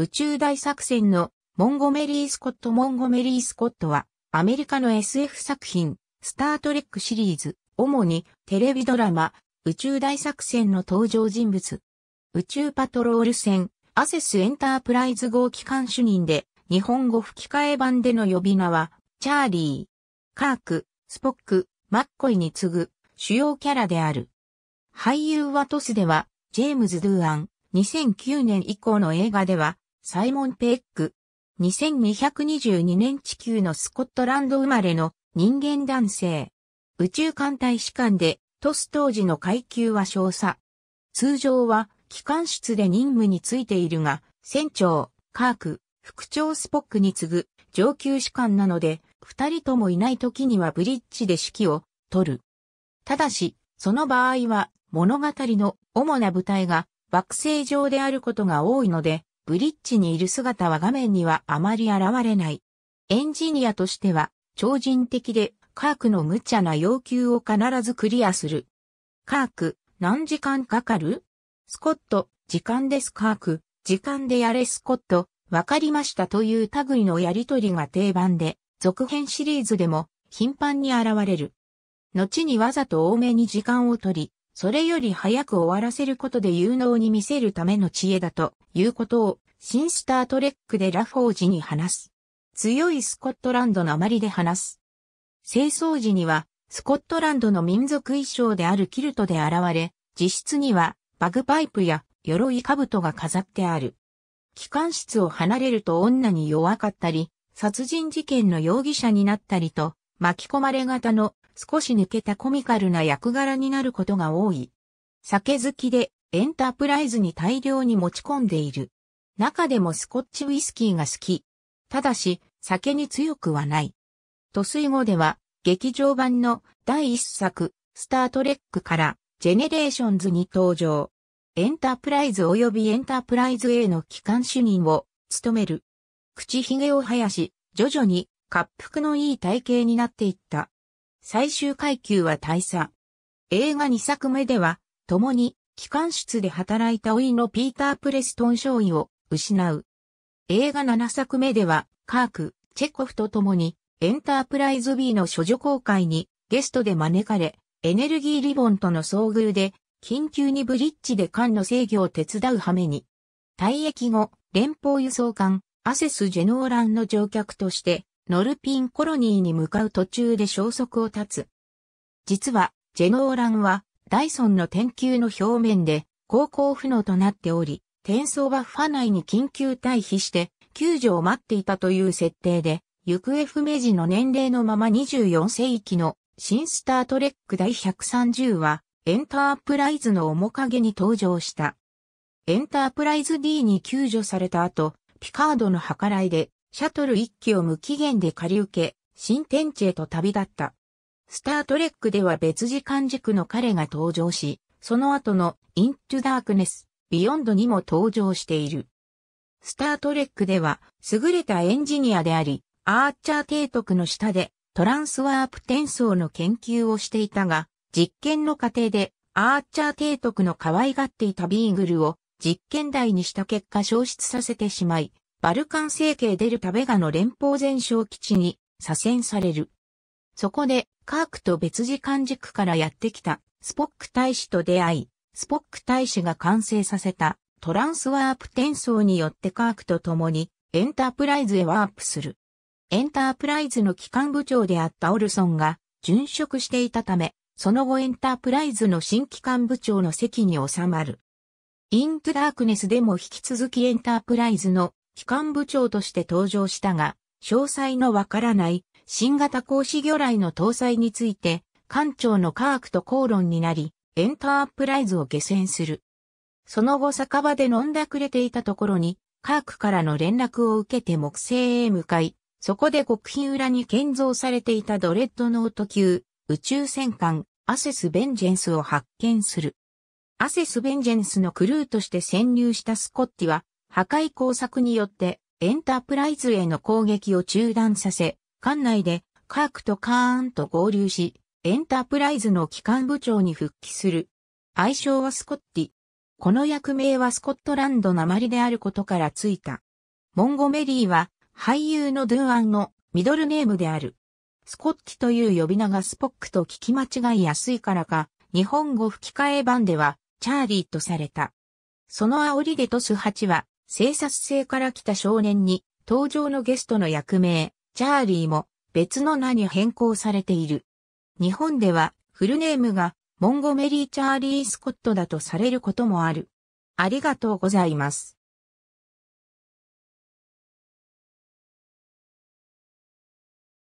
宇宙大作戦のモンゴメリー・スコット・モンゴメリー・スコットは、アメリカの SF 作品、スタートレックシリーズ、主にテレビドラマ、宇宙大作戦の登場人物。宇宙パトロール船、アセスエンタープライズ号機関主任で、日本語吹き替え版での呼び名は、チャーリー、カーク、スポック、マッコイに次ぐ主要キャラである。俳優はトスでは、ジェームズ・ドゥーアン、2009年以降の映画では、サイモン・ペック。2222年地球のスコットランド生まれの人間男性。宇宙艦隊士官で、トス当時の階級は少佐。通常は、機関室で任務についているが、船長、カーク、副長スポックに次ぐ上級士官なので、二人ともいない時にはブリッジで指揮を取る。ただし、その場合は物語の主な舞台が惑星上であることが多いので、ブリッジにいる姿は画面にはあまり現れない。エンジニアとしては超人的でカークの無茶な要求を必ずクリアする。カーク、何時間かかるスコット、時間ですカーク、時間でやれスコット、わかりましたという類のやりとりが定番で、続編シリーズでも頻繁に現れる。後にわざと多めに時間を取り、それより早く終わらせることで有能に見せるための知恵だということを、新スタートレックでラフォージに話す。強いスコットランドのあまりで話す。清掃時には、スコットランドの民族衣装であるキルトで現れ、実質には、バグパイプや鎧兜が飾ってある。機関室を離れると女に弱かったり、殺人事件の容疑者になったりと、巻き込まれ型の少し抜けたコミカルな役柄になることが多い。酒好きでエンタープライズに大量に持ち込んでいる。中でもスコッチウイスキーが好き。ただし、酒に強くはない。塗水後では、劇場版の第一作、スタートレックから、ジェネレーションズに登場。エンタープライズ及びエンタープライズ A の機関主任を務める。口ひげを生やし、徐々に、滑覆のいい体型になっていった。最終階級は大佐。映画2作目では、共に、機関室で働いた老いのピーター・プレストン少尉を失う。映画7作目では、カーク、チェコフと共に、エンタープライズ B の処女公開にゲストで招かれ、エネルギーリボンとの遭遇で、緊急にブリッジで艦の制御を手伝う羽目に、退役後、連邦輸送艦、アセス・ジェノーランの乗客として、ノルピンコロニーに向かう途中で消息を絶つ。実は、ジェノーランは、ダイソンの天球の表面で、航行不能となっており、転送バッファ内に緊急退避して、救助を待っていたという設定で、行方不明時の年齢のまま24世紀の新スタートレック第130話、エンタープライズの面影に登場した。エンタープライズ D に救助された後、ピカードの計らいでシャトル1機を無期限で借り受け、新天地へと旅立った。スタートレックでは別時間軸の彼が登場し、その後のイントゥダークネス、ビヨンドにも登場している。スタートレックでは優れたエンジニアであり、アーチャー提督の下でトランスワープ転送の研究をしていたが、実験の過程でアーチャー提督の可愛がっていたビーグルを実験台にした結果消失させてしまい、バルカン成形デルタベガの連邦前哨基地に左遷される。そこで、カークと別時間軸からやってきたスポック大使と出会い、スポック大使が完成させたトランスワープ転送によってカークと共にエンタープライズへワープする。エンタープライズの機関部長であったオルソンが殉職していたため、その後エンタープライズの新機関部長の席に収まる。イントダークネスでも引き続きエンタープライズの機関部長として登場したが、詳細のわからない新型講子魚雷の搭載について、艦長の科学と口論になり、エンタープライズを下船する。その後酒場で飲んだくれていたところに、カークからの連絡を受けて木星へ向かい、そこで極秘裏に建造されていたドレッドノート級宇宙戦艦アセス・ベンジェンスを発見する。アセス・ベンジェンスのクルーとして潜入したスコッティは破壊工作によってエンタープライズへの攻撃を中断させ、艦内でカークとカーンと合流し、エンタープライズの機関部長に復帰する。愛称はスコッティ。この役名はスコットランド鉛であることからついた。モンゴメリーは俳優のドゥーアンのミドルネームである。スコッティという呼び名がスポックと聞き間違いやすいからか、日本語吹き替え版ではチャーリーとされた。その煽りでトス8は生殺性から来た少年に、登場のゲストの役名、チャーリーも別の名に変更されている。日本では、フルネームが、モンゴメリー・チャーリー・スコットだとされることもある。ありがとうございます。